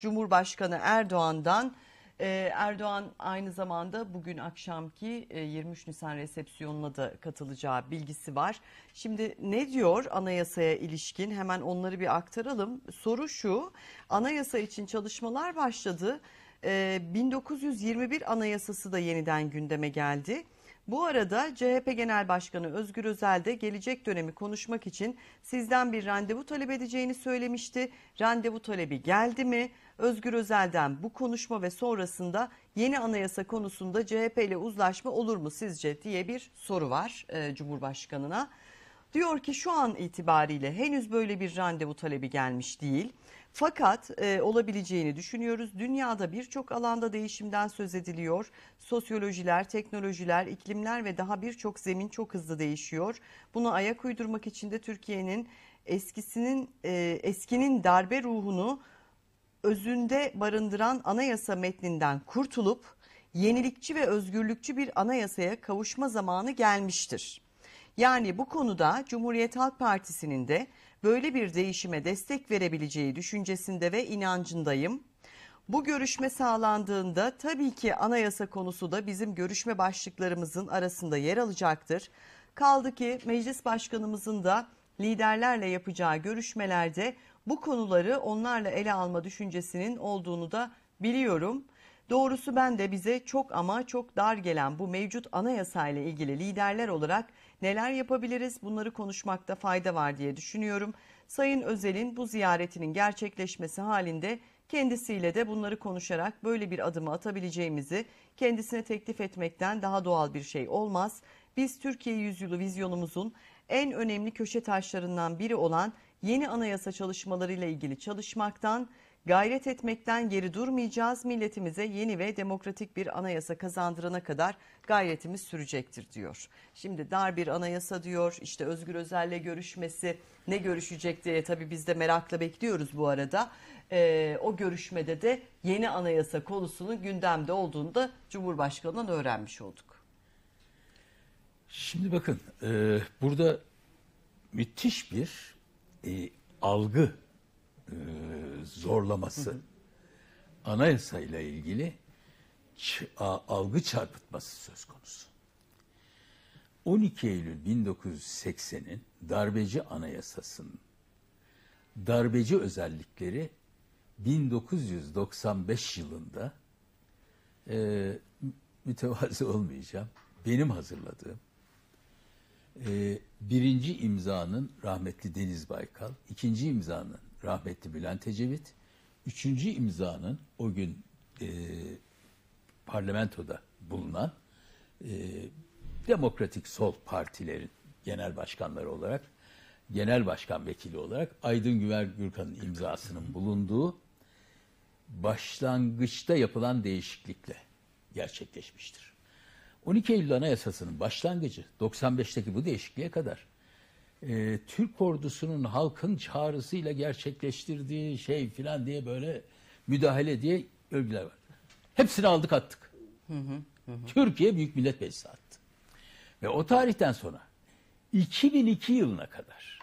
Cumhurbaşkanı Erdoğan'dan ee, Erdoğan aynı zamanda bugün akşamki 23 e, Nisan resepsiyonuna da katılacağı bilgisi var. Şimdi ne diyor anayasaya ilişkin hemen onları bir aktaralım. Soru şu anayasa için çalışmalar başladı. Ee, 1921 anayasası da yeniden gündeme geldi. Bu arada CHP Genel Başkanı Özgür Özel de gelecek dönemi konuşmak için sizden bir randevu talep edeceğini söylemişti. Randevu talebi geldi mi? Özgür Özel'den bu konuşma ve sonrasında yeni anayasa konusunda CHP ile uzlaşma olur mu sizce diye bir soru var e, Cumhurbaşkanı'na. Diyor ki şu an itibariyle henüz böyle bir randevu talebi gelmiş değil. Fakat e, olabileceğini düşünüyoruz. Dünyada birçok alanda değişimden söz ediliyor. Sosyolojiler, teknolojiler, iklimler ve daha birçok zemin çok hızlı değişiyor. Buna ayak uydurmak için de Türkiye'nin eskisinin e, eskinin darbe ruhunu özünde barındıran anayasa metninden kurtulup yenilikçi ve özgürlükçü bir anayasaya kavuşma zamanı gelmiştir. Yani bu konuda Cumhuriyet Halk Partisi'nin de böyle bir değişime destek verebileceği düşüncesinde ve inancındayım. Bu görüşme sağlandığında tabii ki anayasa konusu da bizim görüşme başlıklarımızın arasında yer alacaktır. Kaldı ki meclis başkanımızın da liderlerle yapacağı görüşmelerde bu konuları onlarla ele alma düşüncesinin olduğunu da biliyorum. Doğrusu ben de bize çok ama çok dar gelen bu mevcut anayasa ile ilgili liderler olarak neler yapabiliriz bunları konuşmakta fayda var diye düşünüyorum. Sayın Özel'in bu ziyaretinin gerçekleşmesi halinde kendisiyle de bunları konuşarak böyle bir adımı atabileceğimizi kendisine teklif etmekten daha doğal bir şey olmaz. Biz Türkiye yüzyılı vizyonumuzun en önemli köşe taşlarından biri olan yeni anayasa çalışmalarıyla ilgili çalışmaktan Gayret etmekten geri durmayacağız. Milletimize yeni ve demokratik bir anayasa kazandırana kadar gayretimiz sürecektir diyor. Şimdi dar bir anayasa diyor. İşte Özgür Özel'le görüşmesi ne görüşecek diye tabii biz de merakla bekliyoruz bu arada. Ee, o görüşmede de yeni anayasa konusunun gündemde olduğunu da Cumhurbaşkanı'ndan öğrenmiş olduk. Şimdi bakın e, burada müthiş bir e, algı e, zorlaması, anayasa ile ilgili algı çarpıtması söz konusu. 12 Eylül 1980'in darbeci anayasasının darbeci özellikleri 1995 yılında e, mütevazi olmayacağım. Benim hazırladığım e, birinci imzanın rahmetli Deniz Baykal, ikinci imzanın rahmetli Bülent Ecevit. Üçüncü imzanın o gün e, parlamentoda bulunan e, Demokratik Sol partilerin genel başkanları olarak, genel başkan vekili olarak Aydın Güver Gürkan'ın imzasının bulunduğu başlangıçta yapılan değişiklikle gerçekleşmiştir. 12 Eylül Anayasası'nın başlangıcı 95'teki bu değişikliğe kadar e, Türk ordusunun halkın çağrısıyla gerçekleştirdiği şey filan diye böyle müdahale diye övgüler var. Hepsini aldık attık. Hı hı, hı. Türkiye Büyük Millet Meclisi attı. Ve o tarihten sonra 2002 yılına kadar